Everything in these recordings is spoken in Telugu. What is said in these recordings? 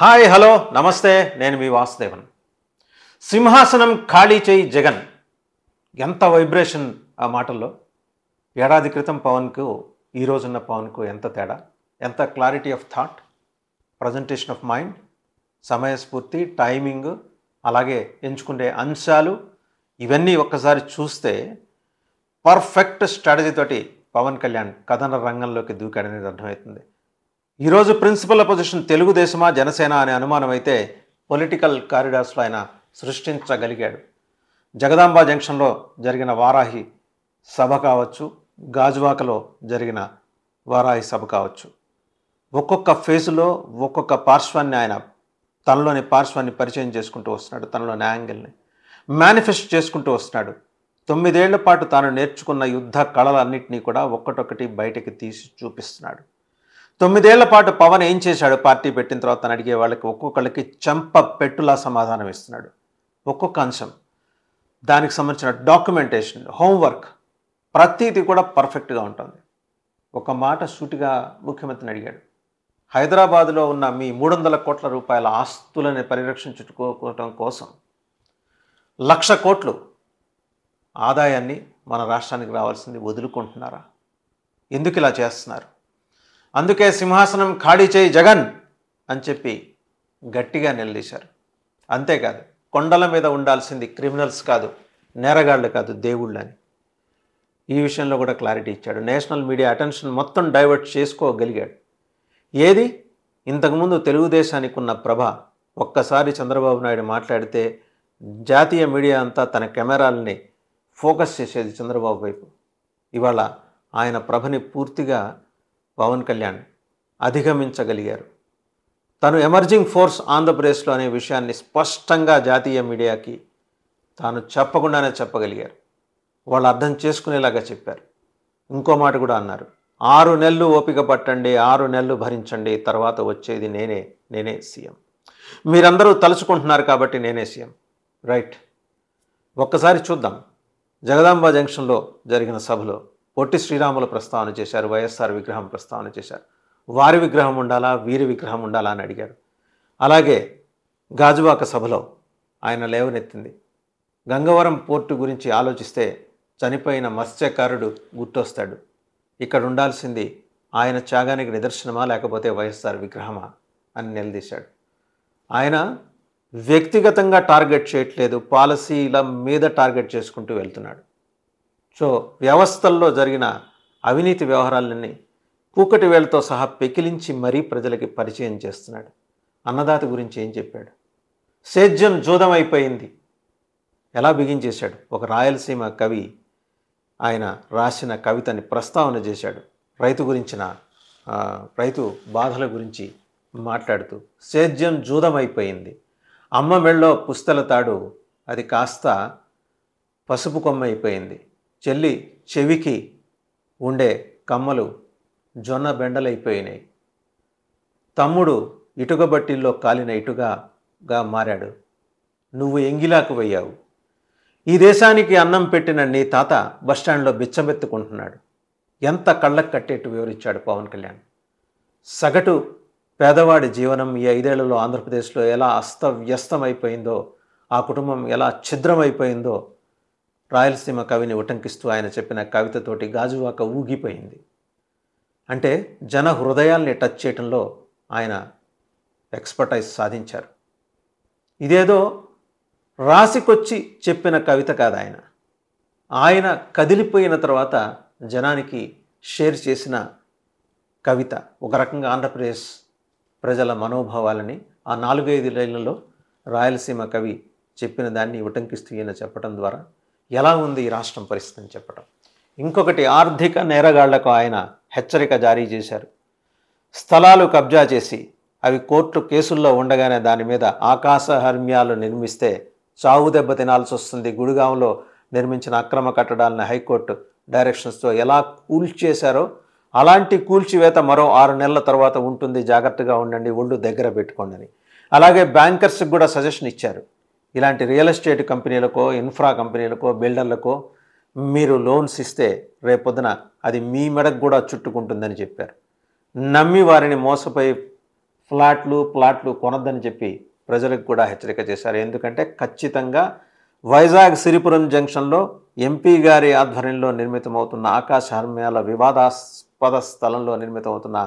హాయ్ హలో నమస్తే నేను మీ వాసుదేవన్ సింహాసనం ఖాళీ చేయి జగన్ ఎంత వైబ్రేషన్ ఆ మాటల్లో ఏడాది క్రితం పవన్కు ఈ రోజున్న పవన్కు ఎంత తేడా ఎంత clarity of thought presentation of mind సమయస్ఫూర్తి టైమింగ్ అలాగే ఎంచుకునే అంశాలు ఇవన్నీ ఒక్కసారి చూస్తే పర్ఫెక్ట్ స్ట్రాటజీ తోటి పవన్ కళ్యాణ్ కథన రంగంలోకి దూకాడనేది అర్థమవుతుంది ఈరోజు ప్రిన్సిపల్ అపోజిషన్ తెలుగుదేశమా జనసేన అనే అనుమానం అయితే పొలిటికల్ కారిడార్స్లో ఆయన సృష్టించగలిగాడు జగదాంబ జంక్షన్లో జరిగిన వారాహి సభ కావచ్చు గాజువాకలో జరిగిన వారాహి సభ కావచ్చు ఒక్కొక్క ఫేజ్లో ఒక్కొక్క పార్శ్వాన్ని ఆయన తనలోని పార్శ్వాన్ని పరిచయం చేసుకుంటూ వస్తున్నాడు తనలోని యాంగిల్ని మేనిఫెస్ట్ చేసుకుంటూ వస్తున్నాడు తొమ్మిదేళ్ల పాటు తాను నేర్చుకున్న యుద్ధ కళలన్నింటినీ కూడా ఒక్కటొక్కటి బయటకి తీసి చూపిస్తున్నాడు తొమ్మిదేళ్ల పాటు పవన్ ఏం చేశాడు పార్టీ పెట్టిన తర్వాత అడిగే వాళ్ళకి ఒక్కొక్కళ్ళకి చెంప పెట్టులా సమాధానం ఇస్తున్నాడు ఒక్కొక్క అంశం దానికి సంబంధించిన డాక్యుమెంటేషన్ హోంవర్క్ ప్రతీది కూడా పర్ఫెక్ట్గా ఉంటుంది ఒక మాట సూటిగా ముఖ్యమంత్రిని అడిగాడు హైదరాబాద్లో ఉన్న మీ మూడు వందల కోట్ల రూపాయల ఆస్తులని పరిరక్షించుకోవటం కోసం లక్ష కోట్లు ఆదాయాన్ని మన రాష్ట్రానికి రావాల్సింది వదులుకుంటున్నారా ఎందుకు ఇలా చేస్తున్నారు అందుకే సింహాసనం ఖాళీ చేయి జగన్ అని చెప్పి గట్టిగా నిలదీశారు అంతేకాదు కొండల మీద ఉండాల్సింది క్రిమినల్స్ కాదు నేరగాళ్ళు కాదు దేవుళ్ళు అని ఈ విషయంలో కూడా క్లారిటీ ఇచ్చాడు నేషనల్ మీడియా అటెన్షన్ మొత్తం డైవర్ట్ చేసుకోగలిగాడు ఏది ఇంతకుముందు తెలుగుదేశానికి ఉన్న ప్రభ ఒక్కసారి చంద్రబాబు నాయుడు మాట్లాడితే జాతీయ మీడియా అంతా తన కెమెరాలని ఫోకస్ చేసేది చంద్రబాబు వైపు ఇవాళ ఆయన ప్రభని పూర్తిగా పవన్ కళ్యాణ్ అధిగమించగలిగారు తను ఎమర్జింగ్ ఫోర్స్ ఆంధ్రప్రదేశ్లో అనే విషయాన్ని స్పష్టంగా జాతీయ మీడియాకి తాను చెప్పకుండానే చెప్పగలిగారు వాళ్ళు అర్థం చేసుకునేలాగా చెప్పారు ఇంకో మాట కూడా అన్నారు ఆరు నెలలు ఓపిక పట్టండి ఆరు నెలలు భరించండి తర్వాత వచ్చేది నేనే నేనే సీఎం మీరందరూ తలుచుకుంటున్నారు కాబట్టి నేనే సీఎం రైట్ ఒక్కసారి చూద్దాం జగదాంబ జంక్షన్లో జరిగిన సభలో పొట్టి శ్రీరాములు ప్రస్తావన చేశారు వైఎస్ఆర్ విగ్రహం ప్రస్తావన చేశారు వారి విగ్రహం ఉండాలా వీరి విగ్రహం ఉండాలా అని అడిగాడు అలాగే గాజువాక సభలో ఆయన లేవనెత్తింది గంగవరం పోర్టు గురించి ఆలోచిస్తే చనిపోయిన మత్స్యకారుడు గుర్తొస్తాడు ఇక్కడ ఉండాల్సింది ఆయన త్యాగానికి నిదర్శనమా లేకపోతే వైఎస్ఆర్ విగ్రహమా అని నిలదీశాడు ఆయన వ్యక్తిగతంగా టార్గెట్ చేయట్లేదు పాలసీల మీద టార్గెట్ చేసుకుంటూ వెళ్తున్నాడు సో వ్యవస్థల్లో జరిగిన అవినీతి వ్యవహారాలన్నీ కూకటి వేలతో సహా పెకిలించి మరీ ప్రజలకి పరిచయం చేస్తున్నాడు అన్నదాత గురించి ఏం చెప్పాడు సేద్యం జూదమైపోయింది ఎలా బిగించేశాడు ఒక రాయలసీమ కవి ఆయన రాసిన కవితని ప్రస్తావన చేశాడు రైతు గురించిన రైతు బాధల గురించి మాట్లాడుతూ సేద్యం జూదమైపోయింది అమ్మ మెళ్ళో పుస్తల తాడు అది కాస్త పసుపు కొమ్మ అయిపోయింది చెల్లి చెవికి ఉండే కమ్మలు జొన్న బెండలైపోయినాయి తమ్ముడు ఇటుక బట్టిల్లో కాలిన ఇటుగాగా మారాడు నువ్వు ఎంగిలాకు పోయావు ఈ దేశానికి అన్నం పెట్టిన నీ తాత బస్టాండ్లో బిచ్చమెత్తుకుంటున్నాడు ఎంత కళ్ళకు కట్టేట్టు వివరించాడు పవన్ కళ్యాణ్ సగటు పేదవాడి జీవనం ఈ ఐదేళ్లలో ఆంధ్రప్రదేశ్లో ఎలా అస్తవ్యస్తమైపోయిందో ఆ కుటుంబం ఎలా ఛిద్రమైపోయిందో రాయలసీమ కవిని ఉటంకిస్తూ ఆయన చెప్పిన కవితతోటి గాజువాక ఊగిపోయింది అంటే జన హృదయాల్ని టచ్ చేయటంలో ఆయన ఎక్స్పర్టైజ్ సాధించారు ఇదేదో రాసికొచ్చి చెప్పిన కవిత కాదు ఆయన ఆయన కదిలిపోయిన తర్వాత జనానికి షేర్ చేసిన కవిత ఒక రకంగా ఆంధ్రప్రదేశ్ ప్రజల మనోభావాలని ఆ నాలుగైదు లైన్లలో రాయలసీమ కవి చెప్పిన దాన్ని ఉటంకిస్తూ ఈయన చెప్పడం ద్వారా ఎలా ఉంది ఈ రాష్ట్రం పరిస్థితిని చెప్పడం ఇంకొకటి ఆర్థిక నేరగాళ్లకు ఆయన హెచ్చరిక జారీ చేశారు స్థలాలు కబ్జా చేసి అవి కోర్టు కేసుల్లో ఉండగానే దాని మీద ఆకాశ హర్మ్యాలు నిర్మిస్తే చావు దెబ్బ తినాల్సి వస్తుంది గుడిగాంలో నిర్మించిన అక్రమ కట్టడాలను హైకోర్టు డైరెక్షన్స్తో ఎలా కూల్చేశారో అలాంటి కూల్చివేత మరో ఆరు నెలల తర్వాత ఉంటుంది జాగ్రత్తగా ఉండండి ఒళ్ళు దగ్గర పెట్టుకోండి అలాగే బ్యాంకర్స్కి కూడా సజెషన్ ఇచ్చారు ఇలాంటి రియల్ ఎస్టేట్ కంపెనీలకో ఇన్ఫ్రా కంపెనీలకో బిల్డర్లకో మీరు లోన్స్ ఇస్తే రేపొద్దున అది మీ మెడకు కూడా చుట్టుకుంటుందని చెప్పారు నమ్మి వారిని మోసపోయి ఫ్లాట్లు ప్లాట్లు కొనద్దని చెప్పి ప్రజలకు కూడా హెచ్చరిక చేశారు ఎందుకంటే ఖచ్చితంగా వైజాగ్ సిరిపురం జంక్షన్లో ఎంపీ గారి ఆధ్వర్యంలో నిర్మితమవుతున్న ఆకాశ హర్మ్యాల వివాదాస్పద స్థలంలో నిర్మితమవుతున్న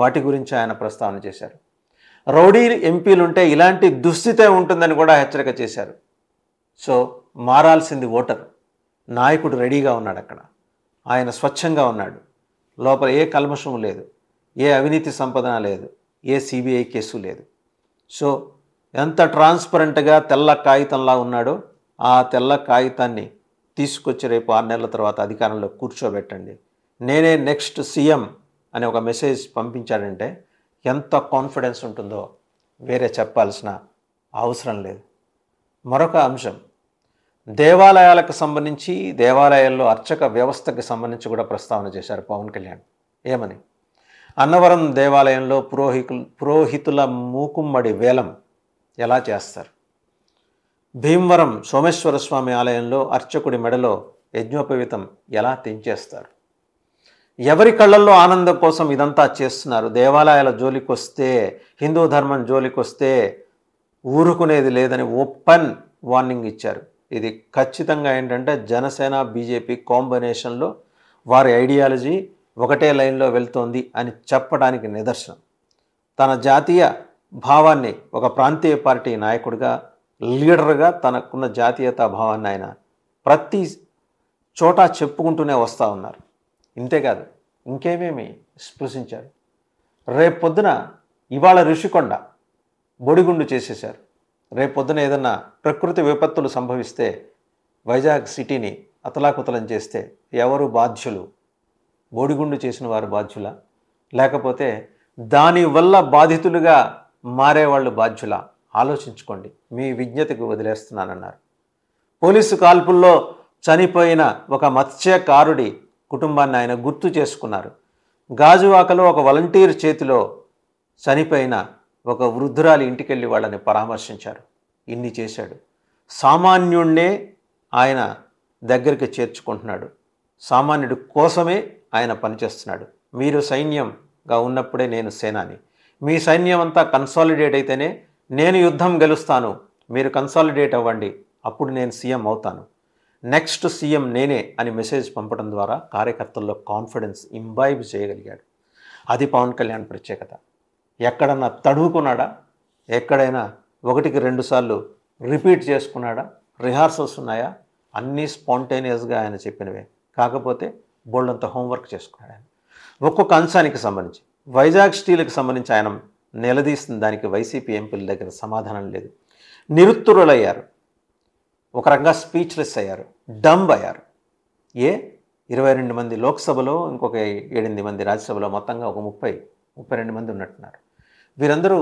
వాటి గురించి ఆయన ప్రస్తావన చేశారు రౌడీ ఎంపీలుంటే ఇలాంటి దుస్థితే ఉంటుందని కూడా హెచ్చరిక చేశారు సో మారాల్సింది ఓటర్ నాయకుడు రెడీగా ఉన్నాడు అక్కడ ఆయన స్వచ్ఛంగా ఉన్నాడు లోపల ఏ కల్మషం లేదు ఏ అవినీతి సంపదన లేదు ఏ సిబిఐ కేసు లేదు సో ఎంత ట్రాన్స్పరెంట్గా తెల్ల కాగితంలా ఉన్నాడో ఆ తెల్ల కాగితాన్ని తీసుకొచ్చి రేపు ఆరు నెలల తర్వాత అధికారంలో కూర్చోబెట్టండి నేనే నెక్స్ట్ సీఎం అనే ఒక మెసేజ్ పంపించాడంటే ఎంత కాన్ఫిడెన్స్ ఉంటుందో వేరే చెప్పాల్సిన అవసరం లేదు మరొక అంశం దేవాలయాలకు సంబంధించి దేవాలయాల్లో అర్చక వ్యవస్థకి సంబంధించి కూడా ప్రస్తావన చేశారు పవన్ కళ్యాణ్ ఏమని అన్నవరం దేవాలయంలో పురోహితు పురోహితుల మూకుమ్మడి వేలం ఎలా చేస్తారు భీమవరం సోమేశ్వర స్వామి ఆలయంలో అర్చకుడి మెడలో యజ్ఞోపవీతం ఎలా తెంచేస్తారు ఎవరి కళ్ళల్లో ఆనందం కోసం ఇదంతా చేస్తున్నారు దేవాలయాల జోలికి వస్తే హిందూ ధర్మం జోలికి వస్తే ఊరుకునేది లేదని ఓపెన్ వార్నింగ్ ఇచ్చారు ఇది ఖచ్చితంగా ఏంటంటే జనసేన బీజేపీ కాంబినేషన్లో వారి ఐడియాలజీ ఒకటే లైన్లో వెళ్తోంది అని చెప్పడానికి నిదర్శనం తన జాతీయ భావాన్ని ఒక ప్రాంతీయ పార్టీ నాయకుడిగా లీడర్గా తనకున్న జాతీయతా భావాన్ని ఆయన ప్రతి చోట చెప్పుకుంటూనే వస్తూ ఉన్నారు ఇంతేకాదు ఇంకేమేమి స్పృశించారు రేపు పొద్దున ఇవాళ ఋషికొండ బొడిగుండు చేసేశారు పొద్దున ఏదన్నా ప్రకృతి విపత్తులు సంభవిస్తే వైజాగ్ సిటీని అతలాకుతలం చేస్తే ఎవరు బాధ్యులు బోడిగుండు చేసిన వారు బాధ్యుల లేకపోతే దానివల్ల బాధితులుగా మారేవాళ్ళు బాధ్యుల ఆలోచించుకోండి మీ విజ్ఞతకు వదిలేస్తున్నానన్నారు పోలీసు కాల్పుల్లో చనిపోయిన ఒక మత్స్యకారుడి కుటుంబాన్ని ఆయన గుర్తు చేసుకున్నారు గాజువాకలో ఒక వలంటీర్ చేతిలో చనిపోయిన ఒక వృద్ధురాలి ఇంటికెళ్ళి వాళ్ళని పరామర్శించారు ఇన్ని చేశాడు సామాన్యుణ్ణే ఆయన దగ్గరికి చేర్చుకుంటున్నాడు సామాన్యుడి కోసమే ఆయన పనిచేస్తున్నాడు మీరు సైన్యంగా ఉన్నప్పుడే నేను సేనాని మీ సైన్యం అంతా కన్సాలిడేట్ అయితేనే నేను యుద్ధం గెలుస్తాను మీరు కన్సాలిడేట్ అవ్వండి అప్పుడు నేను సీఎం అవుతాను నెక్స్ట్ సీఎం నేనే అని మెసేజ్ పంపడం ద్వారా కార్యకర్తల్లో కాన్ఫిడెన్స్ ఇంబైబ్ చేయగలిగాడు అది పవన్ కళ్యాణ్ ప్రత్యేకత ఎక్కడన్నా తడువుకున్నాడా ఎక్కడైనా ఒకటికి రెండు సార్లు రిపీట్ చేసుకున్నాడా రిహార్సల్స్ ఉన్నాయా అన్నీ స్పాంటేనియస్గా ఆయన చెప్పినవే కాకపోతే బోల్డంత హోంవర్క్ చేసుకున్నాడు ఆయన ఒక్కొక్క అంశానికి సంబంధించి వైజాగ్ స్టీల్కి సంబంధించి ఆయన నిలదీసిన దానికి వైసీపీ ఎంపీల దగ్గర సమాధానం లేదు నిరుత్తరులయ్యారు ఒక రకంగా స్పీచ్లెస్ అయ్యారు డంబ్ అయ్యారు ఏ ఇరవై రెండు మంది లోక్సభలో ఇంకొక ఏడెనిమిది మంది రాజ్యసభలో మొత్తంగా ఒక ముప్పై ముప్పై రెండు మంది ఉన్నట్టున్నారు వీరందరూ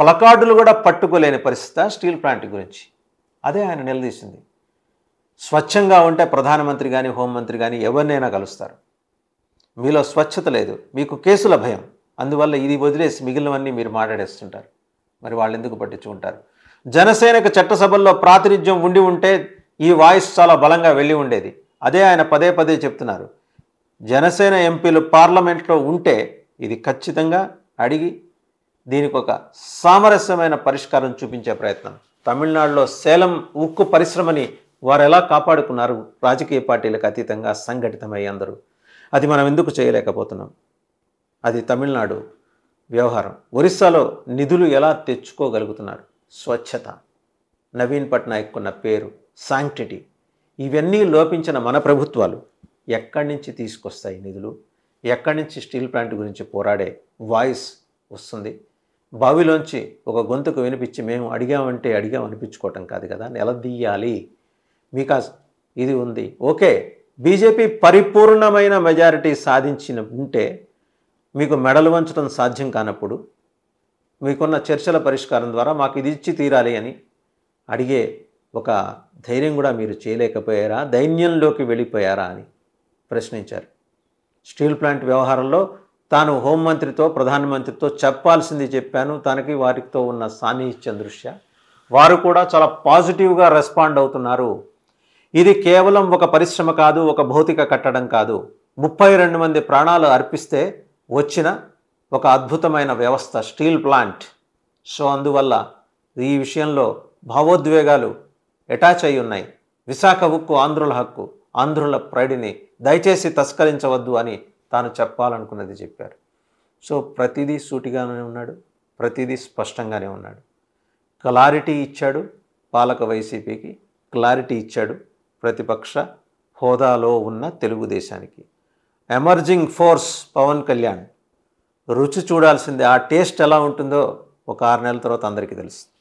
ప్లకార్డులు కూడా పట్టుకోలేని పరిస్థితి స్టీల్ ప్లాంట్ గురించి అదే ఆయన నిలదీసింది స్వచ్ఛంగా ఉంటే ప్రధానమంత్రి కానీ హోంమంత్రి కానీ ఎవరినైనా కలుస్తారు మీలో స్వచ్ఛత లేదు మీకు కేసుల భయం అందువల్ల ఇది వదిలేసి మిగిలినవన్నీ మీరు మాట్లాడేస్తుంటారు మరి వాళ్ళు ఎందుకు పట్టించుకుంటారు జనసేనకు చట్టసభల్లో ప్రాతినిధ్యం ఉండి ఉంటే ఈ వాయిస్ చాలా బలంగా వెళ్ళి ఉండేది అదే ఆయన పదే పదే చెప్తున్నారు జనసేన ఎంపీలు పార్లమెంట్లో ఉంటే ఇది ఖచ్చితంగా అడిగి దీనికి ఒక సామరస్యమైన పరిష్కారం చూపించే ప్రయత్నం తమిళనాడులో సేలం ఉక్కు పరిశ్రమని వారు ఎలా కాపాడుకున్నారు రాజకీయ పార్టీలకు అతీతంగా సంఘటితమై అందరూ అది మనం ఎందుకు చేయలేకపోతున్నాం అది తమిళనాడు వ్యవహారం ఒరిస్సాలో నిధులు ఎలా తెచ్చుకోగలుగుతున్నారు స్వచ్ఛత నవీన్ పట్నాయక్ ఉన్న పేరు శాంక్టిటీ ఇవన్నీ లోపించిన మన ప్రభుత్వాలు ఎక్కడి నుంచి తీసుకొస్తాయి నిధులు ఎక్కడి నుంచి స్టీల్ ప్లాంట్ గురించి పోరాడే వాయిస్ వస్తుంది బావిలోంచి ఒక గొంతుకు వినిపించి మేము అడిగామంటే అడిగాం అనిపించుకోవటం కాదు కదా నిలదీయాలి బికాజ్ ఇది ఉంది ఓకే బీజేపీ పరిపూర్ణమైన మెజారిటీ సాధించిన ఉంటే మీకు మెడలు వంచడం సాధ్యం కానప్పుడు మీకున్న చర్చల పరిష్కారం ద్వారా మాకు ఇది ఇచ్చి తీరాలి అని అడిగే ఒక ధైర్యం కూడా మీరు చేయలేకపోయారా దైన్యంలోకి వెళ్ళిపోయారా అని ప్రశ్నించారు స్టీల్ ప్లాంట్ వ్యవహారంలో తాను హోంమంత్రితో ప్రధానమంత్రితో చెప్పాల్సింది చెప్పాను తనకి వారితో ఉన్న సాన్నిహిత్యం దృష్ట్యా వారు కూడా చాలా పాజిటివ్గా రెస్పాండ్ అవుతున్నారు ఇది కేవలం ఒక పరిశ్రమ కాదు ఒక భౌతిక కట్టడం కాదు ముప్పై రెండు మంది ప్రాణాలు అర్పిస్తే వచ్చిన ఒక అద్భుతమైన వ్యవస్థ స్టీల్ ప్లాంట్ సో అందువల్ల ఈ విషయంలో భావోద్వేగాలు అటాచ్ అయి ఉన్నాయి విశాఖ ఉక్కు ఆంధ్రుల హక్కు ఆంధ్రుల ప్రైడ్ని దయచేసి తస్కరించవద్దు అని తాను చెప్పాలనుకున్నది చెప్పారు సో ప్రతిదీ సూటిగానే ఉన్నాడు ప్రతిదీ స్పష్టంగానే ఉన్నాడు క్లారిటీ ఇచ్చాడు పాలక వైసీపీకి క్లారిటీ ఇచ్చాడు ప్రతిపక్ష హోదాలో ఉన్న తెలుగుదేశానికి ఎమర్జింగ్ ఫోర్స్ పవన్ కళ్యాణ్ రుచి చూడాల్సిందే ఆ టేస్ట్ ఎలా ఉంటుందో ఒక ఆరు నెలల తర్వాత అందరికీ తెలుస్తుంది